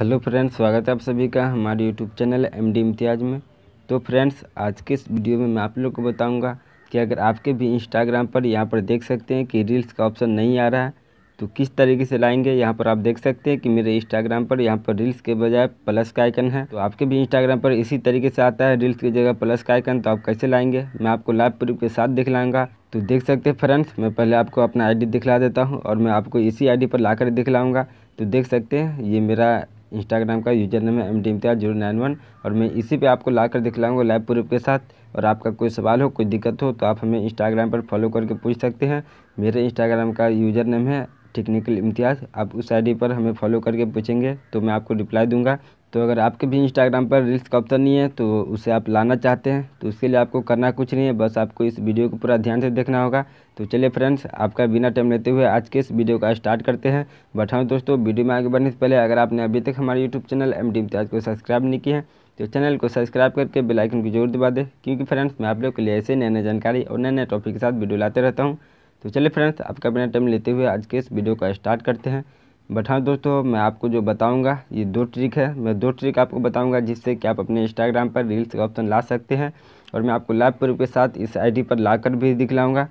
hello friends स्वागत है आप सभी का हमारे YouTube channel M D Imtiaz में तो फ्रेंड्स आज के इस वीडियो में मैं आप लोग को बताऊंगा कि अगर आपके भी इंस्टाग्राम पर यहाँ पर देख सकते हैं कि रील्स का ऑप्शन नहीं आ रहा है तो किस तरीके से लाएंगे यहाँ पर आप देख सकते हैं कि मेरे इंस्टाग्राम पर यहाँ पर रील्स के बजाय प्लस का आइकन है तो आपके भी इंस्टाग्राम पर इसी तरीके से आता है रील्स की जगह प्लस का आइकन तो आप कैसे लाएंगे मैं आपको लाइव प्रूफ के साथ दिखलाऊंगा तो देख सकते हैं फ्रेंड्स मैं पहले आपको अपना आईडी दिखला देता हूँ और मैं आपको इसी आईडी पर लाकर दिखलाऊंगा तो देख सकते हैं ये मेरा इंस्टाग्राम का यूजर नेम है M D Imtiaz zero nine one और मैं इसी पे आपको ला कर दिखलाऊँगा लाइव प्रूफ के साथ और आपका कोई सवाल हो कोई दिक्कत हो तो आप हमें इंस्टाग्राम पर फॉलो करके पूछ सकते हैं मेरे इंस्टाग्राम का यूजर नेम है टेक्निकल इम्तियाज़ आप उस आई पर हमें फॉलो करके पूछेंगे तो मैं आपको रिप्लाई दूंगा तो अगर आपके भी इंस्टाग्राम पर रील्स का ऑप्शन नहीं है तो उसे आप लाना चाहते हैं तो उसके लिए आपको करना कुछ नहीं है बस आपको इस वीडियो को पूरा ध्यान से देखना होगा तो चलिए फ्रेंड्स आपका बिना टाइम लेते हुए आज के इस वीडियो का स्टार्ट करते हैं बट हाँ दोस्तों वीडियो में आगे बढ़ने से पहले अगर आपने अभी तक हमारे YouTube channel M D Imtiaz को सब्सक्राइब नहीं किया है तो चैनल को सब्सक्राइब करके बेल आइकन को जरूर दबा दें क्योंकि फ्रेंड्स मैं आप लोग के लिए ऐसे नए नए जानकारी और नए नए टॉपिक के साथ वीडियो लाते रहता हूँ तो चलिए फ्रेंड्स आपका बिना टाइम लेते हुए आज के इस वीडियो का स्टार्ट करते हैं बट हाँ दोस्तों मैं आपको जो बताऊंगा ये दो ट्रिक है मैं दो ट्रिक आपको बताऊंगा जिससे कि आप अपने इंस्टाग्राम पर रील्स का ऑप्शन ला सकते हैं और मैं आपको लाइव प्रूफ के साथ इस आईडी पर लाकर भी दिखलाऊंगा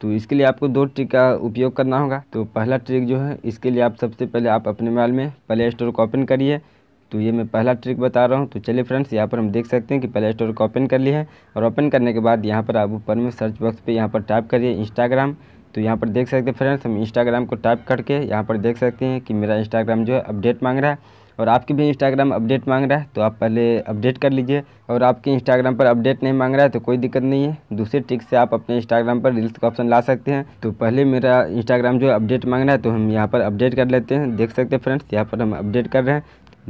तो इसके लिए आपको दो ट्रिक का उपयोग करना होगा तो पहला ट्रिक जो है इसके लिए आप सबसे पहले आप अपने मोबाइल में प्ले स्टोर को ओपन करिए तो ये मैं पहला ट्रिक बता रहा हूँ तो चलिए फ्रेंड्स यहाँ पर हम देख सकते हैं कि प्ले स्टोर को ओपन कर लिए हैं और ओपन करने के बाद यहाँ पर आप ऊपर में सर्च बॉक्स पर यहाँ पर टाइप करिए इंस्टाग्राम तो यहाँ पर देख सकते हैं फ्रेंड्स हम इंस्टाग्राम को टाइप करके यहाँ पर देख सकते हैं कि मेरा इंस्टाग्राम जो है अपडेट मांग रहा है और आपकी भी इंस्टाग्राम अपडेट मांग रहा है तो आप पहले अपडेट कर लीजिए और आपके इंस्टाग्राम पर अपडेट नहीं मांग रहा है तो कोई दिक्कत नहीं है दूसरे ट्रिक से आप अपने इंस्टाग्राम पर रील्स का ऑप्शन ला सकते हैं तो पहले मेरा इंस्टाग्राम जो अपडेट मांग रहा है तो हम यहाँ पर अपडेट कर लेते हैं देख सकते हैं फ्रेंड्स यहाँ पर हम अपडेट कर रहे हैं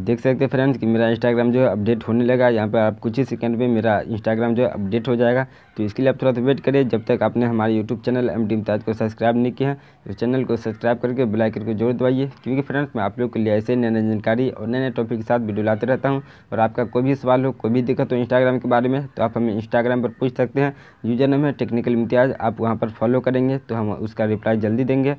देख सकते हैं फ्रेंड्स कि मेरा इंस्टाग्राम जो है अपडेट होने लगा यहाँ पर आप कुछ ही सेकंड में मेरा इंस्टाग्राम जो है अपडेट हो जाएगा तो इसके लिए आप थोड़ा सा वेट करिए जब तक आपने हमारे YouTube channel M D Imtiaz को सब्सक्राइब नहीं किया है तो चैनल को सब्सक्राइब करके बेलाइकन को जोर दवाइए क्योंकि फ्रेंड्स मैं आप लोग के लिए ऐसे नए नए जानकारी और नए नए टॉपिक के साथ वीडियो लाते रहता हूँ और आपका कोई भी सवाल हो कोई भी दिक्कत हो इंस्टाग्राम के बारे में तो आप हमें इंस्टाग्राम पर पूछ सकते हैं यूजर नेम है टेक्निकल इम्तियाज़ आप वहाँ पर फॉलो करेंगे तो हम उसका रिप्लाई जल्दी देंगे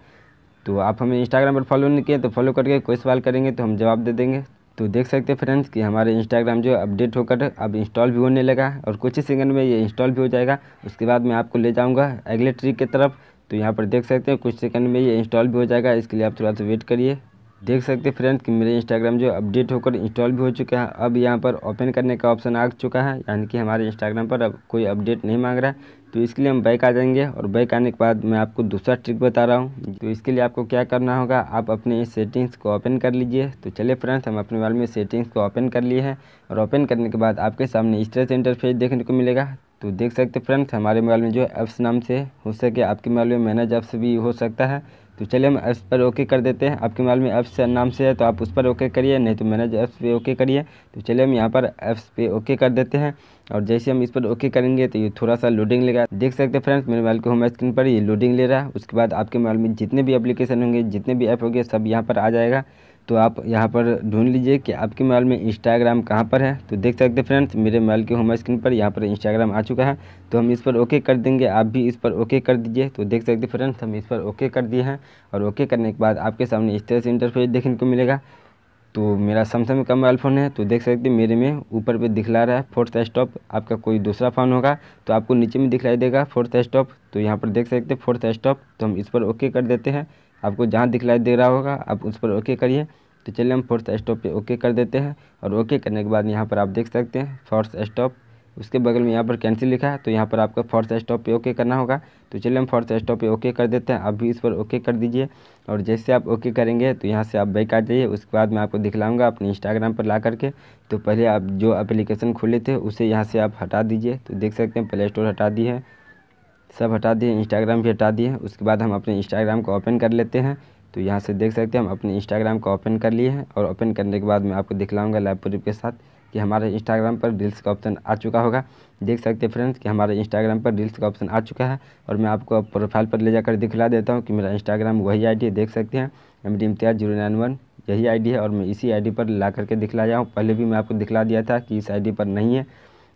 तो आप हमें इंस्टाग्राम पर फॉलो नहीं किए तो फॉलो करके कोई सवाल करेंगे तो हम जवाब दे देंगे तो देख सकते हैं फ्रेंड्स कि हमारे इंस्टाग्राम जो अपडेट होकर अब इंस्टॉल भी होने लगा और कुछ ही सेकंड में ये इंस्टॉल भी हो जाएगा उसके बाद मैं आपको ले जाऊँगा अगले ट्रिक की तरफ तो यहाँ पर देख सकते हैं कुछ सेकंड में ये इंस्टॉल भी हो जाएगा इसके लिए आप थोड़ा सा वेट करिए देख सकते फ्रेंड्स कि मेरे इंस्टाग्राम जो अपडेट होकर इंस्टॉल भी हो चुका है अब यहाँ पर ओपन करने का ऑप्शन आ चुका है यानी कि हमारे इंस्टाग्राम पर अब कोई अपडेट नहीं मांग रहा है तो इसके लिए हम बैक आ जाएंगे और बैक आने के बाद मैं आपको दूसरा ट्रिक बता रहा हूँ तो इसके लिए आपको क्या करना होगा आप अपने इस सेटिंग्स को ओपन कर लीजिए तो चलिए फ्रेंड्स हम अपने मोबाइल में सेटिंग्स को ओपन कर लिए हैं और ओपन करने के बाद आपके सामने इस तरह से इंटरफेस देखने को मिलेगा तो देख सकते फ्रेंड्स हमारे मोबाइल में जो एप्स नाम से हो सके आपके मोबाइल में मैनेज ऐप्स भी हो सकता है तो चलिए हम ऐप्स पर ओके कर देते हैं आपके मोबाइल में ऐप्स नाम से है तो आप उस पर ओके करिए नहीं तो मैनेज एप्स पे ओके करिए तो चलिए हम यहाँ पर ऐप्स पे ओके कर देते हैं और जैसे हम इस पर ओके करेंगे तो ये थोड़ा सा लोडिंग लेगा देख सकते हैं फ्रेंड्स मेरे मोबाइल के होम स्क्रीन पर ये लोडिंग ले रहा है उसके बाद आपके मोबाइल में जितने भी अपलीकेशन होंगे जितने भी ऐप होंगे सब यहाँ पर आ जाएगा तो आप यहाँ पर ढूंढ लीजिए कि आपके मोबाइल में इंस्टाग्राम कहाँ पर है तो देख सकते फ्रेंड्स मेरे मोबाइल के होम स्क्रीन पर यहाँ पर इंस्टाग्राम आ चुका है तो हम इस पर ओके कर देंगे आप भी इस पर ओके कर दीजिए तो देख सकते फ्रेंड्स हम इस पर ओके कर दिए हैं और ओके करने के बाद आपके सामने इस तरह से इंटरफेस देखने को मिलेगा तो मेरा सैमसंग का मोबाइल फ़ोन है तो देख सकते मेरे में ऊपर पे दिखला रहा है फोर्थ स्टॉप आपका कोई दूसरा फ़ोन होगा तो आपको नीचे में दिखलाई देगा फोर्थ स्टॉप तो यहाँ पर देख सकते फोर्थ स्टॉप तो हम इस पर ओके कर देते हैं आपको जहाँ दिखलाई दे रहा होगा आप उस पर ओके करिए तो चलिए हम फोर्थ स्टॉप पे ओके कर देते हैं और ओके करने के बाद यहाँ पर आप देख सकते हैं फोर्थ स्टॉप उसके बगल में यहाँ पर कैंसिल लिखा है तो यहाँ पर आपको फोर्थ स्टॉप पे ओके करना होगा तो चलिए हम फोर्थ स्टॉप पे ओके कर देते हैं आप भी इस पर ओके कर दीजिए और जैसे आप ओके करेंगे तो यहाँ से आप बैक आ जाइए उसके बाद मैं आपको दिखलाऊंगा अपने इंस्टाग्राम पर ला करके तो पहले आप जो एप्लीकेशन खोले थे उसे यहाँ से आप हटा दीजिए तो देख सकते हैं प्ले स्टोर हटा दी है सब हटा दिए इंस्टाग्राम भी हटा दिए उसके बाद हम अपने इंस्टाग्राम को ओपन कर लेते हैं तो यहाँ से देख सकते हैं हम अपने इंस्टाग्राम को ओपन कर लिए हैं और ओपन करने के बाद मैं आपको दिखलाऊंगा लाइव प्रूफ के साथ कि हमारे इंस्टाग्राम पर रील्स का ऑप्शन आ चुका होगा देख सकते हैं फ्रेंड्स कि हमारे इंस्टाग्राम पर रील्स का ऑप्शन आ चुका है और मैं आपको प्रोफाइल पर ले जाकर दिखला देता हूँ कि मेरा इंस्टाग्राम वही आई है देख सकते हैं M D Imtiaz zero nine one यही डी है और मैं इसी डी पर ला करके दिखलाया हूँ पहले भी मैं आपको दिखला दिया था कि इस डी पर नहीं है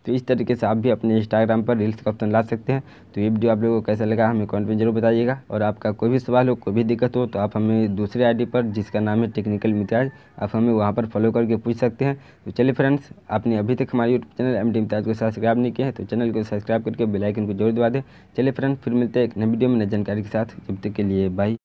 तो इस तरीके से आप भी अपने इंस्टाग्राम पर रील्स का ऑप्शन ला सकते हैं तो ये वीडियो आप लोगों को कैसा लगा हमें कमेंट में जरूर बताइएगा और आपका कोई भी सवाल हो कोई भी दिक्कत हो तो आप हमें दूसरे आईडी पर जिसका नाम है टेक्निकल मिताज आप हमें वहाँ पर फॉलो करके पूछ सकते हैं तो चलिए फ्रेंड्स आपने अभी तक हमारे YouTube channel M D Imtiaz को सब्सक्राइब नहीं किया है तो चैनल को सब्सक्राइब करके बेलाइकन को जरूर दबा दें चलिए फ्रेंड फिर मिलते हैं एक नई वीडियो में नई जानकारी के साथ जब तक के लिए बाई